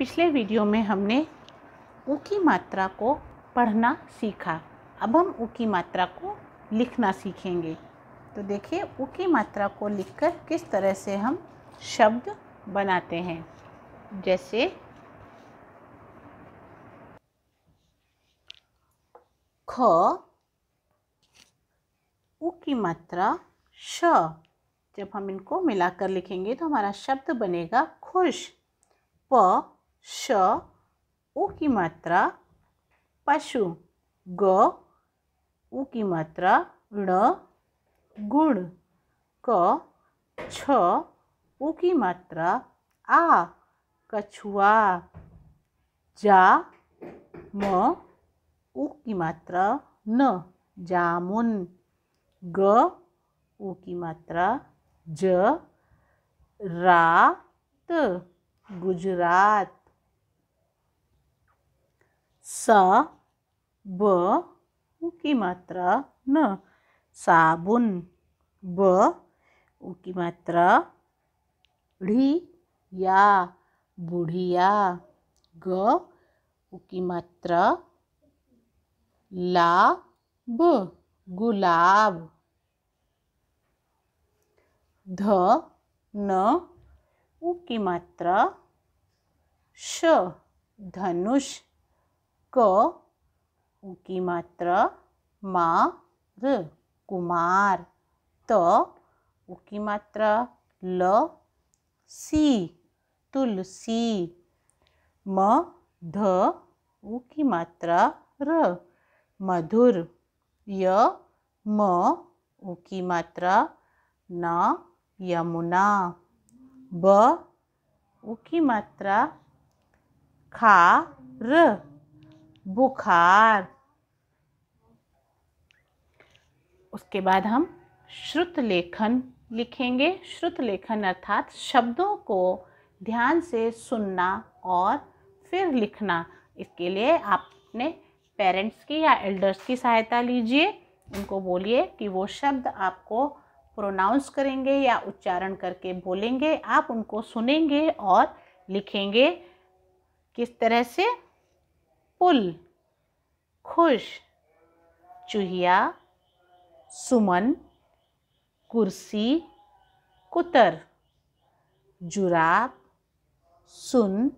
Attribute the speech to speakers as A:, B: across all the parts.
A: पिछले वीडियो में हमने ऊ की मात्रा को पढ़ना सीखा अब हम ऊ की मात्रा को लिखना सीखेंगे तो देखिए ऊ की मात्रा को लिखकर किस तरह से हम शब्द बनाते हैं जैसे ख उ की मात्रा श जब हम इनको मिलाकर लिखेंगे तो हमारा शब्द बनेगा खुश प श ऊ की मात्रा पशु ग ऊ की मात्रा ण गुण क छ ऊ की मात्रा आ कछुआ जा म ऊ की मात्रा न जामुन ग ऊ की मात्रा ज रात गुजरात सा ब उ मात्रा न साबुन ब उकी मात्रा ढी या बुढ़िया ग उकी मात्रा ला ब गुलाब ध न उकी मात्रा श धनुष क की मात्रा र कुमार त तो की मात्रा ल सी तुलसी म ध की मात्रा र मधुर य म की मात्रा न यमुना ब की मात्रा खा र बुखार उसके बाद हम श्रुत लेखन लिखेंगे श्रुत लेखन अर्थात शब्दों को ध्यान से सुनना और फिर लिखना इसके लिए आप अपने पेरेंट्स की या एल्डर्स की सहायता लीजिए उनको बोलिए कि वो शब्द आपको प्रोनाउंस करेंगे या उच्चारण करके बोलेंगे आप उनको सुनेंगे और लिखेंगे किस तरह से पुल खुश चूहिया सुमन कुर्सी कुतर जुराब सुन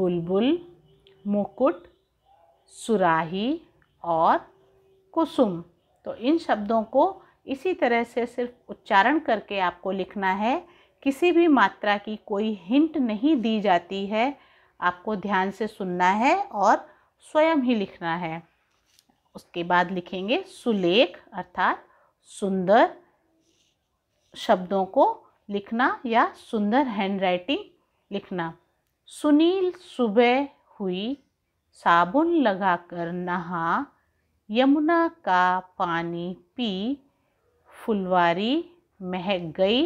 A: बुलबुल मुकुट सुराही और कुसुम तो इन शब्दों को इसी तरह से सिर्फ उच्चारण करके आपको लिखना है किसी भी मात्रा की कोई हिंट नहीं दी जाती है आपको ध्यान से सुनना है और स्वयं ही लिखना है उसके बाद लिखेंगे सुलेख अर्थात सुंदर शब्दों को लिखना या सुंदर हैंडराइटिंग लिखना सुनील सुबह हुई साबुन लगाकर नहा यमुना का पानी पी फुलवारी महक गई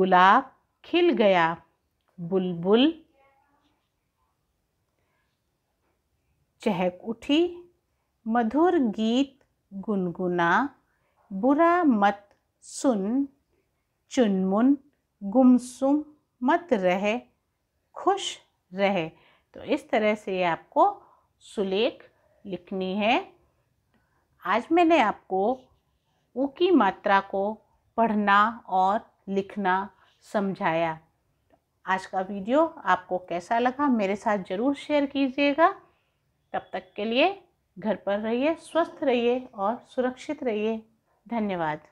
A: गुलाब खिल गया बुलबुल बुल, चहक उठी मधुर गीत गुनगुना बुरा मत सुन चुनमुन गुमसुम मत रह खुश रह तो इस तरह से आपको सुलेख लिखनी है आज मैंने आपको ऊ की मात्रा को पढ़ना और लिखना समझाया आज का वीडियो आपको कैसा लगा मेरे साथ ज़रूर शेयर कीजिएगा तब तक के लिए घर पर रहिए स्वस्थ रहिए और सुरक्षित रहिए धन्यवाद